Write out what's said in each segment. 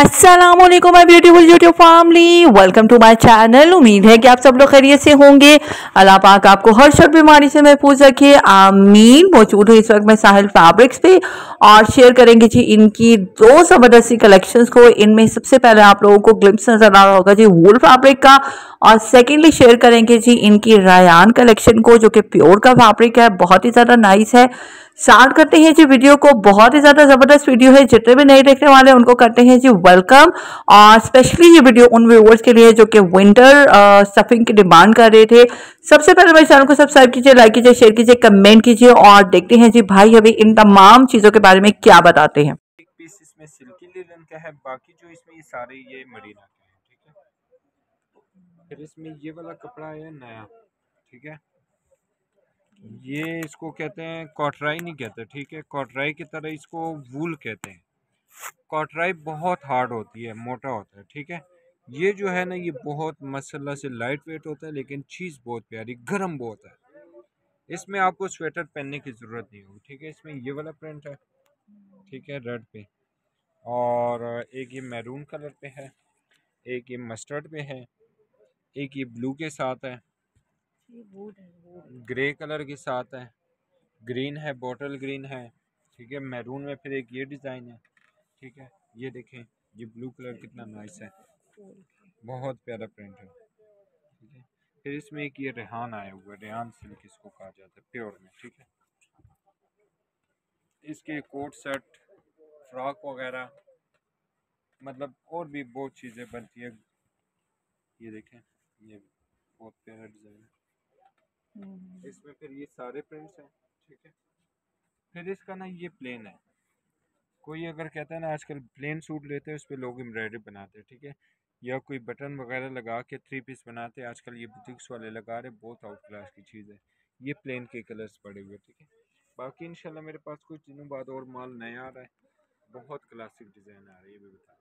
Aslam my beautiful YouTube family welcome to my channel उम्मीद है कि आप सब लोग खैरियत से होंगे अल्लाह पाक आपको हर शर्ट बीमारी से महफूज रखे आमीन मौजूद हूँ इस वक्त मैं साहिल फैब्रिक्स पे और शेयर करेंगे जी इनकी दो ज़बरदस्ती कलेक्शंस को इनमें सबसे पहले आप लोगों को ग्लिम्स नज़र आ रहा होगा जी वूल फैब्रिक का और सेकेंडली शेयर करेंगे जी इनकी रायान कलेक्शन को जो कि प्योर का फैब्रिक है बहुत ही ज़्यादा नाइस है स्टार्ट करते हैं जी वीडियो को बहुत ही ज़्यादा ज़बरदस्त वीडियो है जितने भी नए देखने वाले उनको करते हैं जी वेलकम और स्पेशली ये वीडियो उन व्यूवर्स के लिए जो कि विंटर सफिंग की डिमांड कर रहे थे सबसे पहले मेरे चैनल को सब्सक्राइब कीजिए लाइक कीजिए शेयर कीजिए कमेंट कीजिए और देखते हैं जी भाई अभी इन तमाम चीज़ों के बारे में क्या बताते हैं ठीक है ये इसको कहते हैं कॉटराई नहीं कहते ठीक है कॉटराई की तरह इसको वूल कहते हैं कॉटराई बहुत हार्ड होती है मोटा होता है ठीक है ये जो है ना ये बहुत मसल्ला से लाइट वेट होता है लेकिन चीज़ बहुत प्यारी गर्म बहुत है इसमें आपको स्वेटर पहनने की ज़रूरत नहीं होगी ठीक है इसमें ये वाला प्रिंट है ठीक है रेड पे और एक ये मैरून कलर पे है एक ये मस्टर्ड पे है एक ये ब्लू के साथ है ग्रे कलर के साथ है ग्रीन है बॉटल ग्रीन है ठीक है मैरून में फिर एक ये डिज़ाइन है ठीक है ये देखें ये ब्लू कलर कितना नाइस है बहुत प्यारा प्रिंट है ठीक है फिर इसमें एक ये रेहान आया हुआ है रेहान सिल्क इसको कहा जाता है प्योर में ठीक है इसके कोट सेट फ्रॉक वगैरह मतलब और भी बहुत चीज़ें बनती है ये देखें ये बहुत प्यारा डिज़ाइन है हम्म। इसमें फिर ये सारे प्रिंट्स हैं ठीक है फिर इसका ना ये प्लेन है कोई अगर कहता है ना आजकल प्लेन सूट लेते हैं उस पर लोग एम्ब्रॉयडरी बनाते हैं ठीक है या कोई बटन वगैरह लगा के थ्री पीस बनाते हैं आजकल ये बुटिक्स वाले लगा रहे बहुत आउट क्लास की चीज़ है ये प्लेन के कलर्स पड़े हुए ठीक है बाकी इंशाल्लाह मेरे पास कुछ दिनों बाद और माल नया आ रहा है बहुत क्लासिक डिज़ाइन आ रही है ये भी बता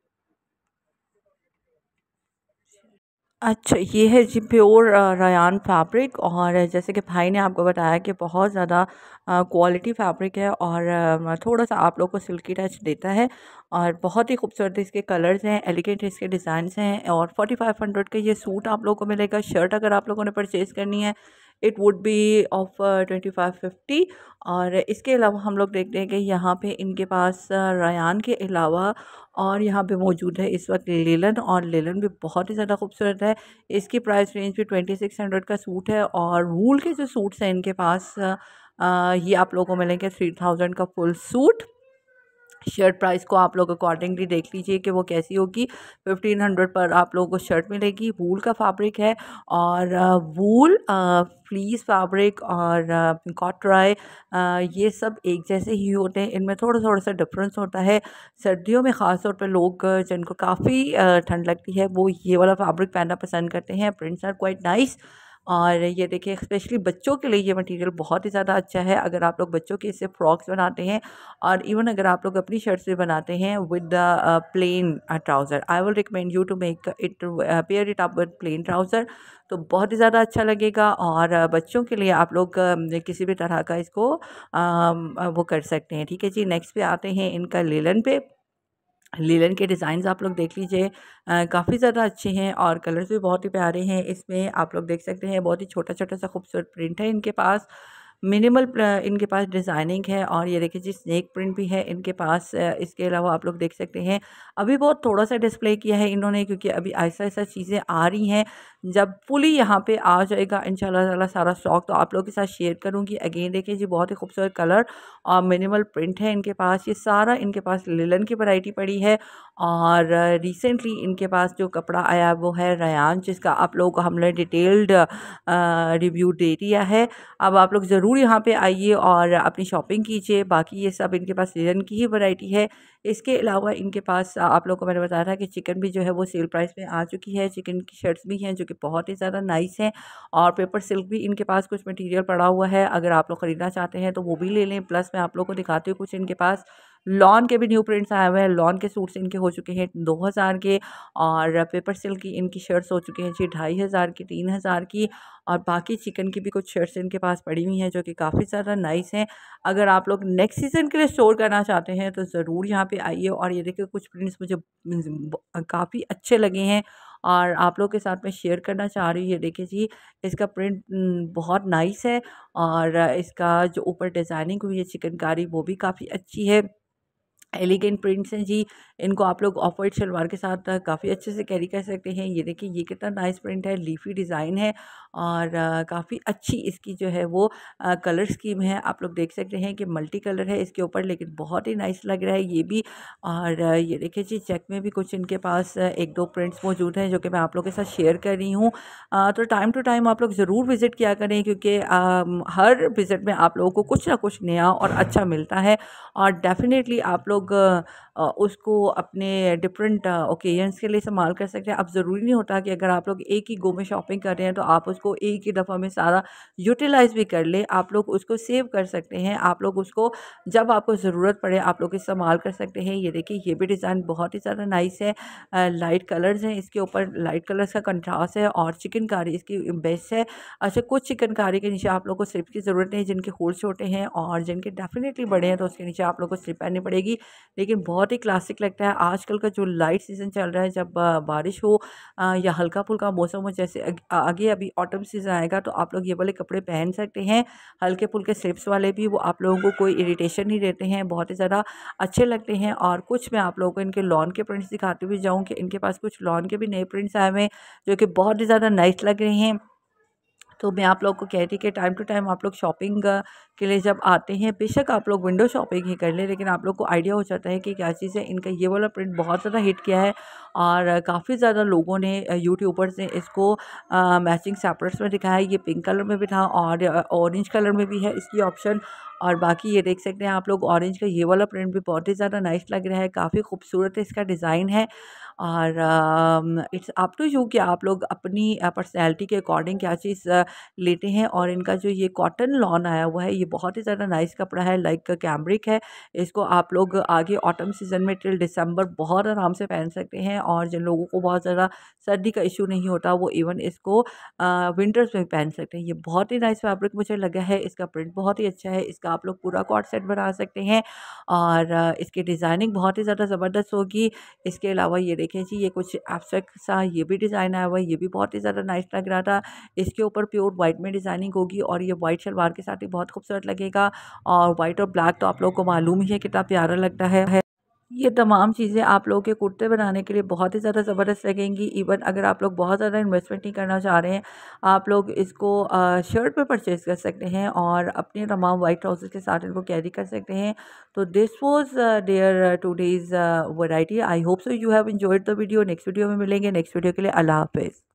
अच्छा ये है जी प्योर रयान फैब्रिक और जैसे कि भाई ने आपको बताया कि बहुत ज़्यादा क्वालिटी फैब्रिक है और थोड़ा सा आप लोग को सिल्की टच देता है और बहुत ही खूबसूरत इसके कलर्स हैं एलिगेंट इसके डिज़ाइन हैं और फोर्टी फाइव हंड्रेड का ये सूट आप लोगों को मिलेगा शर्ट अगर आप लोगों ने परचेज़ करनी है it would be of twenty five fifty और इसके अलावा हम लोग देखते हैं कि यहाँ पे इनके पास रयान के अलावा और यहाँ पे मौजूद है इस वक्त लेलन और लेलन भी बहुत ही ज़्यादा खूबसूरत है इसकी प्राइस रेंज भी ट्वेंटी सिक्स हंड्रेड का सूट है और वूल के जो सूट्स हैं इनके पास आ, ये आप लोगों को मिलेंगे थ्री थाउजेंड का फुल सूट शर्ट प्राइस को आप लोग अकॉर्डिंगली देख लीजिए कि वो कैसी होगी फिफ्टीन हंड्रेड पर आप लोगों को शर्ट मिलेगी वूल का फैब्रिक है और वूल फ्लीस फैब्रिक और कॉटराय ये सब एक जैसे ही होते हैं इनमें थोड़ा थोड़ा सा डिफरेंस होता है सर्दियों में ख़ास तौर पर लोग जिनको काफ़ी ठंड लगती है वो ये वाला फैब्रिक पहनना पसंद करते हैं प्रिंट्स आर क्वाइट नाइस और ये देखिए स्पेशली बच्चों के लिए ये मटेरियल बहुत ही ज़्यादा अच्छा है अगर आप लोग बच्चों के इससे फ्रॉक्स बनाते हैं और इवन अगर आप लोग अपनी शर्ट्स भी बनाते हैं with the plain trouser I will recommend you to make it pair it up with plain trouser तो बहुत ही ज़्यादा अच्छा लगेगा और बच्चों के लिए आप लोग किसी भी तरह का इसको आ, वो कर सकते हैं ठीक है जी नेक्स्ट पे आते हैं इनका लेलन पे लीलन के डिज़ाइंस आप लोग देख लीजिए काफ़ी ज़्यादा अच्छे हैं और कलर्स भी बहुत ही प्यारे हैं इसमें आप लोग देख सकते हैं बहुत ही छोटा छोटा सा खूबसूरत प्रिंट है इनके पास मिनिमल इनके पास डिज़ाइनिंग है और ये देखिए जी स्नैक प्रिंट भी है इनके पास इसके अलावा आप लोग देख सकते हैं अभी बहुत थोड़ा सा डिस्प्ले किया है इन्होंने क्योंकि अभी ऐसा ऐसा चीज़ें आ रही हैं जब फुली यहाँ पे आ जाएगा इन शाला सारा स्टॉक तो आप लोग के साथ शेयर करूँगी अगेन देखिए जी बहुत ही खूबसूरत कलर और मिनिमल प्रिंट है इनके पास ये सारा इनके पास लिलन की वराइटी पड़ी है और रिसेंटली इनके पास जो कपड़ा आया वो है रयान जिसका आप लोग को हमने डिटेल्ड रिव्यू दे दिया है अब आप लोग ज़रूर यहाँ पे आइए और अपनी शॉपिंग कीजिए बाकी ये सब इनके पास सीज़न की ही वैरायटी है इसके अलावा इनके पास आप लोग को मैंने बताया था कि चिकन भी जो है वो सेल प्राइस में आ चुकी है चिकन की शर्ट्स भी हैं जो कि बहुत ही ज़्यादा नाइस हैं और पेपर सिल्क भी इनके पास कुछ मटेरियल पड़ा हुआ है अगर आप लोग ख़रीदना चाहते हैं तो वो भी ले लें प्लस मैं आप लोग को दिखाती हूँ कुछ इनके पास लॉन के भी न्यू प्रिंट्स आए हुए हैं लॉन के सूट्स इनके हो चुके हैं दो हज़ार के और पेपर सिल्क की इनकी शर्ट्स हो चुके हैं जी ढाई हज़ार की तीन हज़ार की और बाकी चिकन की भी कुछ शर्ट्स इनके पास पड़ी हुई हैं जो कि काफ़ी ज़्यादा नाइस हैं अगर आप लोग नेक्स्ट सीज़न के लिए स्टोर करना चाहते हैं तो ज़रूर यहाँ पर आइए और ये देखिए कुछ प्रिंट्स मुझे काफ़ी अच्छे लगे हैं और आप लोग के साथ में शेयर करना चाह रही हूँ ये देखिए जी इसका प्रिंट बहुत नाइस है और इसका जो ऊपर डिज़ाइनिंग हुई है चिकनकारी वो भी काफ़ी अच्छी है एलिगेंट प्रिंट्स हैं जी इनको आप लोग ऑफ वाइट शलवार के साथ काफ़ी अच्छे से कैरी कर सकते हैं ये देखिए ये कितना नाइस प्रिंट है लीफी डिज़ाइन है और काफ़ी अच्छी इसकी जो है वो कलर स्कीम है आप लोग देख सकते हैं कि मल्टी कलर है इसके ऊपर लेकिन बहुत ही नाइस लग रहा है ये भी और ये देखिए जी चेक में भी कुछ इनके पास एक दो प्रिंट्स मौजूद हैं जो कि मैं आप लोग के साथ शेयर कर रही हूँ तो टाइम टू टाइम आप लोग ज़रूर विज़िट किया करें क्योंकि हर विज़िट में आप लोगों को कुछ ना कुछ नया और अच्छा मिलता है और डेफ़िनेटली आप लोग लोग उसको अपने डिफरेंट ओकेजन्स के लिए इस्तेमाल कर सकते हैं अब ज़रूरी नहीं होता कि अगर आप लोग एक ही गो में शॉपिंग कर रहे हैं तो आप उसको एक ही दफ़ा में सारा यूटिलाइज़ भी कर ले आप लोग उसको सेव कर सकते हैं आप लोग उसको जब आपको ज़रूरत पड़े आप लोग इस्तेमाल कर सकते हैं ये देखिए ये भी डिज़ाइन बहुत ही ज़्यादा नाइस है लाइट कलर्स हैं इसके ऊपर लाइट कलर्स का कंट्रास्ट है और चिकनकारी इसकी बेस्ट है अच्छा कुछ चिकनकारी के नीचे आप लोग को स्लिप की ज़रूरत नहीं जिनके होल छोटे हैं और जिनके डेफिनेटली बड़े हैं तो उसके नीचे आप लोग को स्लिप पहननी पड़ेगी लेकिन बहुत ही क्लासिक लगता है आजकल का जो लाइट सीज़न चल रहा है जब बारिश हो या हल्का फुल्का मौसम हो जैसे आगे अभी ऑटम सीज़न आएगा तो आप लोग ये वाले कपड़े पहन सकते हैं हल्के फुल्के स्लिप्स वाले भी वो आप लोगों को कोई इरीटेशन नहीं देते हैं बहुत ही ज़्यादा अच्छे लगते हैं और कुछ मैं आप लोगों को इनके लॉन के प्रिंट्स दिखाते हुए जाऊँ कि इनके पास कुछ लॉन के भी नए प्रिंट्स आए हुए हैं जो कि बहुत ही ज़्यादा नाइस लग रहे हैं तो मैं आप लोग को कह रही कि टाइम टू टाइम आप लोग शॉपिंग के लिए जब आते हैं बेशक आप लोग विंडो शॉपिंग ही कर लें लेकिन आप लोग को आइडिया हो जाता है कि क्या चीज़ है इनका ये वाला प्रिंट बहुत ज़्यादा हिट किया है और काफ़ी ज़्यादा लोगों ने यूट्यूबर्स ने इसको मैचिंग सेपरेट्स में दिखाया है ये पिंक कलर में भी था और ऑरेंज कलर में भी है इसकी ऑप्शन और बाकी ये देख सकते हैं आप लोग ऑरेंज का ये वाला प्रिंट भी बहुत ही ज़्यादा नाइस लग रहा है काफ़ी खूबसूरत इसका डिज़ाइन है और इट्स अप टू यू कि आप लोग अपनी पर्सनैलिटी के अकॉर्डिंग क्या चीज़ लेते हैं और इनका जो ये कॉटन लॉन आया हुआ है ये बहुत ही ज़्यादा नाइस कपड़ा है लाइक कैमरिक है इसको आप लोग आगे ऑटम सीजन में टिल दिसंबर बहुत आराम से पहन सकते हैं और जिन लोगों को बहुत ज़्यादा सर्दी का इशू नहीं होता वो इवन इसको विंटर्स में पहन सकते हैं ये बहुत ही नाइस फैब्रिक मुझे लगा है इसका प्रिंट बहुत ही अच्छा है इसका आप लोग पूरा कॉट सेट बना सकते हैं और इसकी डिज़ाइनिंग बहुत ही ज़्यादा ज़बरदस्त होगी इसके अलावा ये देखें जी ये कुछ एब्स्ट्रैक्ट सा ये भी डिज़ाइन आया हुआ है ये भी बहुत ही ज़्यादा नाइस लग रहा था इसके ऊपर प्योर वाइट में डिज़ाइनिंग होगी और ये वाइट शलवार के साथ ही बहुत खूबसूरत लगेगा और वाइट और ब्लैक तो आप लोग को मालूम ही है कितना प्यारा लगता है ये तमाम चीज़ें आप लोगों के कुर्ते बनाने के लिए बहुत ही ज़्यादा ज़बरदस्त लगेंगी इवन अगर आप लोग बहुत ज़्यादा इन्वेस्टमेंट नहीं करना चाह रहे हैं आप लोग इसको शर्ट पर परचेज़ कर सकते हैं और अपने तमाम वाइट ट्राउज़र के साथ इनको कैरी कर सकते हैं तो this was their today's variety I hope so you have enjoyed the video next video में मिलेंगे नेक्स्ट वीडियो के लिए अल्लाह हाफिज़